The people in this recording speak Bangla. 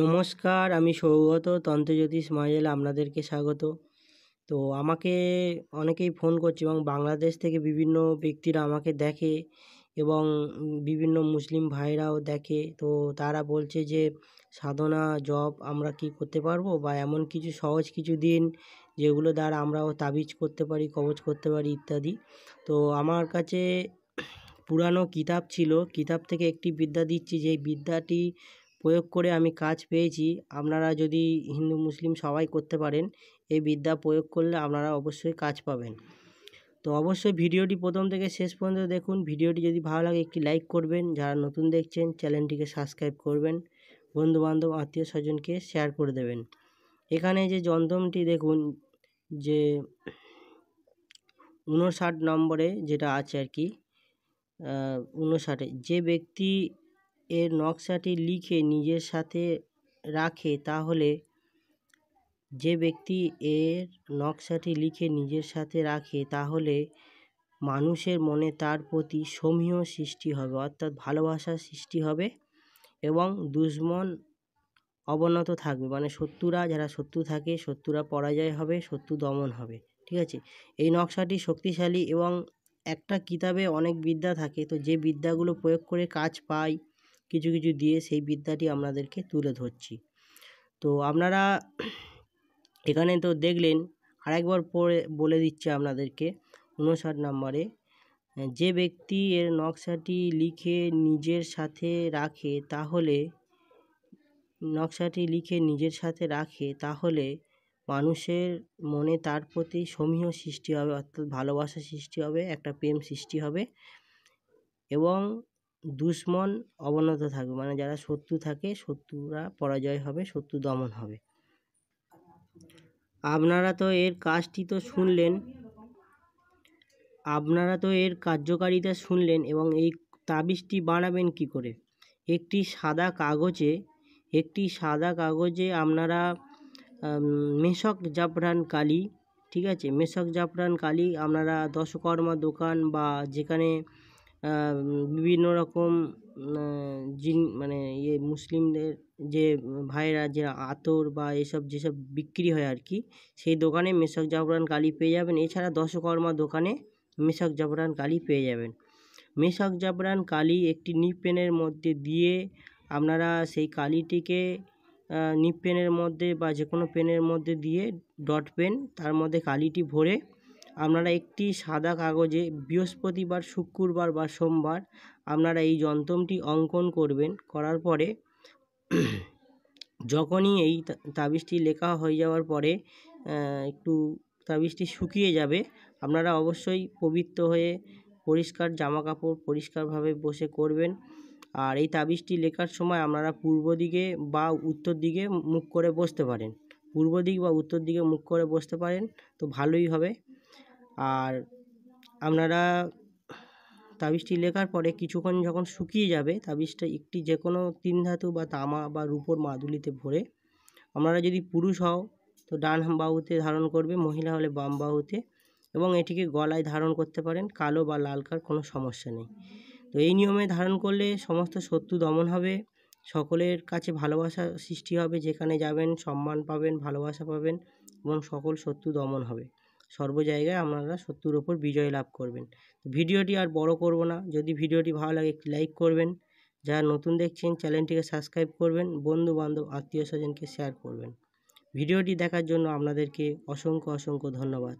নমস্কার আমি সৌগত তন্ত্রজ্যোতিষ মাইজেল আপনাদেরকে স্বাগত তো আমাকে অনেকেই ফোন করছে এবং বাংলাদেশ থেকে বিভিন্ন ব্যক্তিরা আমাকে দেখে এবং বিভিন্ন মুসলিম ভাইরাও দেখে তো তারা বলছে যে সাধনা জব আমরা কি করতে পারবো বা এমন কিছু সহজ কিছু দিন যেগুলো দ্বারা আমরাও তাবিজ করতে পারি কবজ করতে পারি ইত্যাদি তো আমার কাছে পুরানো কিতাব ছিল কিতাব থেকে একটি বিদ্যা দিচ্ছি যে বিদ্যাটি প্রয়োগ করে আমি কাজ পেয়েছি আপনারা যদি হিন্দু মুসলিম সবাই করতে পারেন এই বিদ্যা প্রয়োগ করলে আপনারা অবশ্যই কাজ পাবেন তো অবশ্যই ভিডিওটি প্রথম থেকে শেষ পর্যন্ত দেখুন ভিডিওটি যদি ভালো লাগে একটি লাইক করবেন যারা নতুন দেখছেন চ্যানেলটিকে সাবস্ক্রাইব করবেন বন্ধুবান্ধব আত্মীয় স্বজনকে শেয়ার করে দেবেন এখানে যে যন্ত্রটি দেখুন যে ঊনষাট নম্বরে যেটা আছে আর কি ঊনষাটে যে ব্যক্তি এর নকশাটি লিখে নিজের সাথে রাখে তাহলে যে ব্যক্তি এর নকশাটি লিখে নিজের সাথে রাখে তাহলে মানুষের মনে তার প্রতি সমীহ সৃষ্টি হবে অর্থাৎ ভালোবাসার সৃষ্টি হবে এবং দুশ্মন অবনত থাকবে মানে শত্রুরা যারা শত্রু থাকে শত্রুরা পরাজয় হবে শত্রু দমন হবে ঠিক আছে এই নকশাটি শক্তিশালী এবং একটা কিতাবে অনেক বিদ্যা থাকে তো যে বিদ্যাগুলো প্রয়োগ করে কাজ পায় কিছু কিছু দিয়ে সেই বিদ্যাটি আপনাদেরকে তুলে ধরছি তো আপনারা এখানে তো দেখলেন আরেকবার পড়ে বলে দিচ্ছে আপনাদেরকে উনষাট নম্বরে যে ব্যক্তি এর নকশাটি লিখে নিজের সাথে রাখে তাহলে নকশাটি লিখে নিজের সাথে রাখে তাহলে মানুষের মনে তার প্রতি সমীহ সৃষ্টি হবে অর্থাৎ ভালোবাসা সৃষ্টি হবে একটা প্রেম সৃষ্টি হবে এবং দুশ্মন অবনত থাকবে মানে যারা শত্রু থাকে শত্রুরা পরাজয় হবে শত্রু দমন হবে আপনারা তো এর কাজটি তো শুনলেন আপনারা তো এর কার্যকারিতা শুনলেন এবং এই তাবিজটি বানাবেন কি করে একটি সাদা কাগজে একটি সাদা কাগজে আপনারা মেশক জাফরান কালি ঠিক আছে মেশক জাফরান কালি আপনারা দশকর্মা দোকান বা যেখানে বিভিন্ন রকম জিন মানে ইয়ে মুসলিমদের যে ভাইয়েরা যে আতর বা এসব যেসব বিক্রি হয় আর কি সেই দোকানে মেশক জাফরান কালি পেয়ে যাবেন এছাড়া দশকর্মা দোকানে মেশক জাফরান কালি পেয়ে যাবেন মেশক জাফরান কালি একটি নিপেনের মধ্যে দিয়ে আপনারা সেই কালিটিকে নিপ পেনের মধ্যে বা যে কোনো পেনের মধ্যে দিয়ে ডট পেন তার মধ্যে কালিটি ভরে আপনারা একটি সাদা কাগজে বৃহস্পতিবার শুক্রবার বা সোমবার আপনারা এই যন্ত্রমটি অঙ্কন করবেন করার পরে যখনই এই তাবিজটি লেখা হয়ে যাওয়ার পরে একটু তাবিজটি শুকিয়ে যাবে আপনারা অবশ্যই পবিত্র হয়ে পরিষ্কার জামা কাপড় পরিষ্কারভাবে বসে করবেন আর এই তাবিজটি লেখার সময় আপনারা পূর্ব দিকে বা উত্তর দিকে মুখ করে বসতে পারেন পূর্ব দিক বা উত্তর দিকে মুখ করে বসতে পারেন তো ভালোই হবে আর আপনারা তাবিজটি লেখার পরে কিছুক্ষণ যখন শুকিয়ে যাবে তাবিজটা একটি যে কোনো তিন ধাতু বা তামা বা রূপোর মাদুলিতে ভরে আপনারা যদি পুরুষ হও তো ডান বাহুতে ধারণ করবে মহিলা হলে বাম বাহুতে এবং এটিকে গলায় ধারণ করতে পারেন কালো বা লালকার কোনো সমস্যা নেই তো এই নিয়মে ধারণ করলে সমস্ত শত্রু দমন হবে সকলের কাছে ভালোবাসা সৃষ্টি হবে যেখানে যাবেন সম্মান পাবেন ভালোবাসা পাবেন এবং সকল শত্রু দমন হবে সর্ব জায়গায় আপনারা শত্রুর ওপর বিজয় লাভ করবেন ভিডিওটি আর বড় করব না যদি ভিডিওটি ভালো লাগে একটি লাইক করবেন যারা নতুন দেখছেন চ্যানেলটিকে সাবস্ক্রাইব করবেন বন্ধু বান্ধব আত্মীয় স্বজনকে শেয়ার করবেন ভিডিওটি দেখার জন্য আপনাদেরকে অসংখ্য অসংখ্য ধন্যবাদ